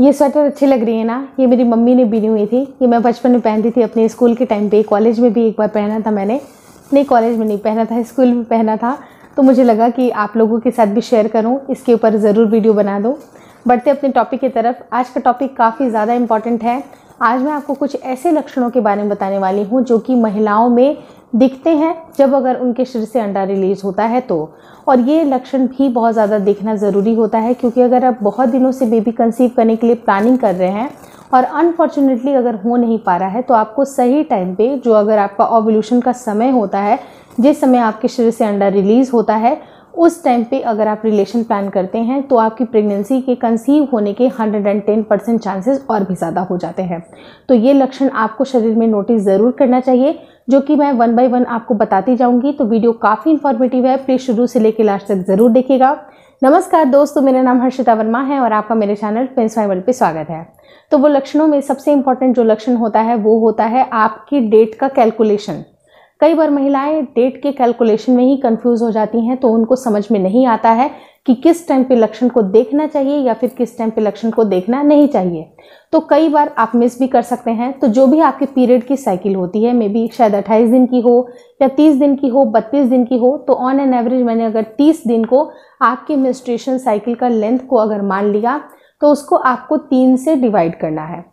ये स्वेटर अच्छी लग रही है ना ये मेरी मम्मी ने बीनी हुई थी ये मैं बचपन में पहनती थी अपने स्कूल के टाइम पे कॉलेज में भी एक बार पहना था मैंने नहीं कॉलेज में नहीं पहना था स्कूल में पहना था तो मुझे लगा कि आप लोगों के साथ भी शेयर करूँ इसके ऊपर ज़रूर वीडियो बना दूँ बढ़ते अपने टॉपिक की तरफ आज का टॉपिक काफ़ी ज़्यादा इम्पॉर्टेंट है आज मैं आपको कुछ ऐसे लक्षणों के बारे में बताने वाली हूँ जो कि महिलाओं में दिखते हैं जब अगर उनके शरीर से अंडा रिलीज़ होता है तो और ये लक्षण भी बहुत ज़्यादा देखना ज़रूरी होता है क्योंकि अगर आप बहुत दिनों से बेबी कंसीव करने के लिए प्लानिंग कर रहे हैं और अनफॉर्चुनेटली अगर हो नहीं पा रहा है तो आपको सही टाइम पे जो अगर आपका ओवल्यूशन का समय होता है जिस समय आपके शरीर से अंडा रिलीज़ होता है उस टाइम पे अगर आप रिलेशन प्लान करते हैं तो आपकी प्रेगनेंसी के कंसीव होने के 110 परसेंट चांसेस और भी ज़्यादा हो जाते हैं तो ये लक्षण आपको शरीर में नोटिस ज़रूर करना चाहिए जो कि मैं वन बाय वन आपको बताती जाऊंगी तो वीडियो काफ़ी इन्फॉर्मेटिव है प्लीज़ शुरू से लेकर लास्ट तक ज़रूर देखिएगा नमस्कार दोस्तों मेरा नाम हर्षिता वर्मा है और आपका मेरे चैनल प्रिंस वाइमल पर स्वागत है तो वो लक्षणों में सबसे इम्पॉर्टेंट जो लक्षण होता है वो होता है आपकी डेट का कैलकुलेशन कई बार महिलाएं डेट के कैलकुलेशन में ही कंफ्यूज हो जाती हैं तो उनको समझ में नहीं आता है कि किस टाइम पे लक्षण को देखना चाहिए या फिर किस टाइम पे लक्षण को देखना नहीं चाहिए तो कई बार आप मिस भी कर सकते हैं तो जो भी आपके पीरियड की साइकिल होती है मे बी शायद अट्ठाईस दिन की हो या तीस दिन की हो बत्तीस दिन की हो तो ऑन एन एवरेज मैंने अगर तीस दिन को आपके मिनिस्ट्रेशन साइकिल का लेंथ को अगर मान लिया तो उसको आपको तीन से डिवाइड करना है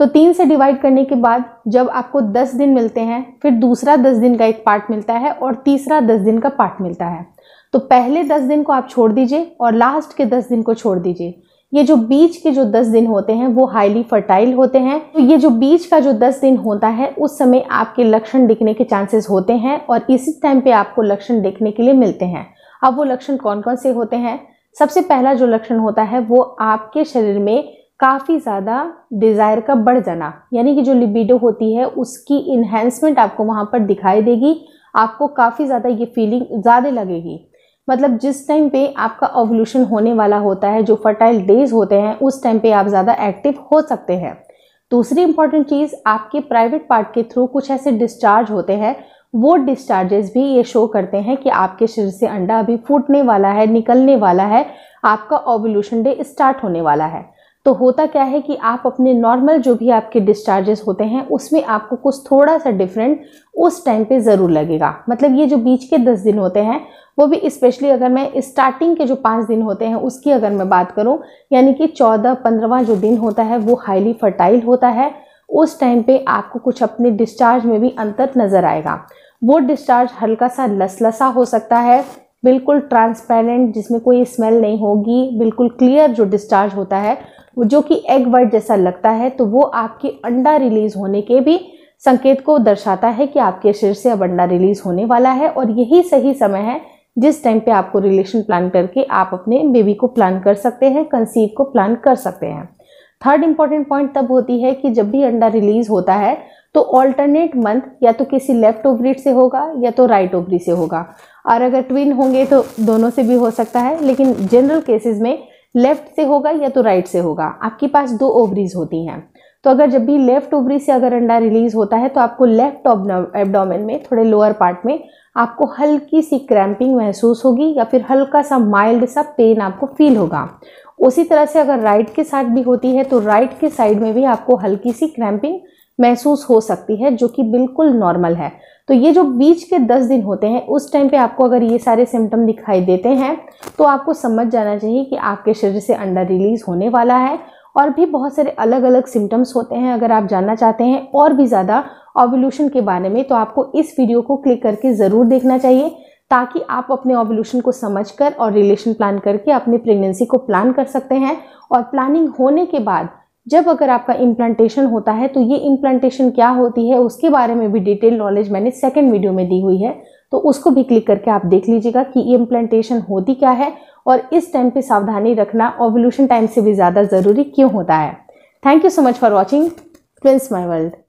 तो तीन से डिवाइड करने के बाद जब आपको दस दिन मिलते हैं फिर दूसरा दस दिन का एक पार्ट मिलता है और तीसरा दस दिन का पार्ट मिलता है तो पहले दस दिन को आप छोड़ दीजिए और लास्ट के दस दिन को छोड़ दीजिए ये जो बीज के जो दस दिन होते हैं वो हाईली फर्टाइल होते हैं तो ये जो बीज का जो दस दिन होता है उस समय आपके लक्षण दिखने के चांसेस होते हैं और इसी टाइम पे आपको लक्षण देखने के लिए मिलते हैं अब वो लक्षण कौन कौन से होते हैं सबसे पहला जो लक्षण होता है वो आपके शरीर में काफ़ी ज़्यादा डिज़ायर का बढ़ जाना यानी कि जो लिबिडो होती है उसकी इन्हेंसमेंट आपको वहाँ पर दिखाई देगी आपको काफ़ी ज़्यादा ये फीलिंग ज़्यादा लगेगी मतलब जिस टाइम पे आपका ओवल्यूशन होने वाला होता है जो फर्टाइल डेज होते हैं उस टाइम पे आप ज़्यादा एक्टिव हो सकते हैं दूसरी इंपॉर्टेंट चीज़ आपके प्राइवेट पार्ट के थ्रू कुछ ऐसे डिस्चार्ज होते हैं वो डिस्चार्जेस भी ये शो करते हैं कि आपके शरीर से अंडा अभी फूटने वाला है निकलने वाला है आपका ओवल्यूशन डे स्टार्ट होने वाला है तो होता क्या है कि आप अपने नॉर्मल जो भी आपके डिस्चार्जेस होते हैं उसमें आपको कुछ थोड़ा सा डिफरेंट उस टाइम पे ज़रूर लगेगा मतलब ये जो बीच के दस दिन होते हैं वो भी स्पेशली अगर मैं स्टार्टिंग के जो पाँच दिन होते हैं उसकी अगर मैं बात करूँ यानी कि चौदह पंद्रवा जो दिन होता है वो हाईली फर्टाइल होता है उस टाइम पर आपको कुछ अपने डिस्चार्ज में भी अंतर नज़र आएगा वो डिस्चार्ज हल्का सा लसलसा हो सकता है बिल्कुल ट्रांसपेरेंट जिसमें कोई स्मेल नहीं होगी बिल्कुल क्लियर जो डिस्चार्ज होता है जो कि एग वर्ड जैसा लगता है तो वो आपके अंडा रिलीज होने के भी संकेत को दर्शाता है कि आपके शरीर से अब अंडा रिलीज होने वाला है और यही सही समय है जिस टाइम पे आपको रिलेशन प्लान करके आप अपने बेबी को प्लान कर सकते हैं कंसीव को प्लान कर सकते हैं थर्ड इम्पॉर्टेंट पॉइंट तब होती है कि जब भी अंडा रिलीज होता है तो ऑल्टरनेट मंथ या तो किसी लेफ्ट ओवरीट से होगा या तो राइट ओबरी ओवरी से होगा और अगर ट्विन होंगे तो दोनों से भी हो सकता है लेकिन जनरल केसेस में लेफ्ट से होगा या तो राइट से होगा आपके पास दो ओवरीज होती हैं तो अगर जब भी लेफ्ट ओवरी से अगर अंडा रिलीज होता है तो आपको लेफ्ट एबडोमेन में थोड़े लोअर पार्ट में आपको हल्की सी क्रैम्पिंग महसूस होगी या फिर हल्का सा माइल्ड सा पेन आपको फील होगा उसी तरह से अगर राइट के साथ भी होती है तो राइट के साइड में भी आपको हल्की सी क्रैम्पिंग महसूस हो सकती है जो कि बिल्कुल नॉर्मल है तो ये जो बीच के दस दिन होते हैं उस टाइम पे आपको अगर ये सारे सिम्टम दिखाई देते हैं तो आपको समझ जाना चाहिए कि आपके शरीर से अंडा रिलीज़ होने वाला है और भी बहुत सारे अलग अलग सिम्टम्स होते हैं अगर आप जानना चाहते हैं और भी ज़्यादा ओवल्यूशन के बारे में तो आपको इस वीडियो को क्लिक करके ज़रूर देखना चाहिए ताकि आप अपने ओवल्यूशन को समझकर और रिलेशन प्लान करके अपनी प्रेगनेंसी को प्लान कर सकते हैं और प्लानिंग होने के बाद जब अगर आपका इम्प्लांटेशन होता है तो ये इम्प्लांटेशन क्या होती है उसके बारे में भी डिटेल नॉलेज मैंने सेकेंड वीडियो में दी हुई है तो उसको भी क्लिक करके आप देख लीजिएगा कि ये इम्प्लांटेशन होती क्या है और इस टाइम पे सावधानी रखना ओवल्यूशन टाइम से भी ज़्यादा ज़रूरी क्यों होता है thank you so much for watching twins my world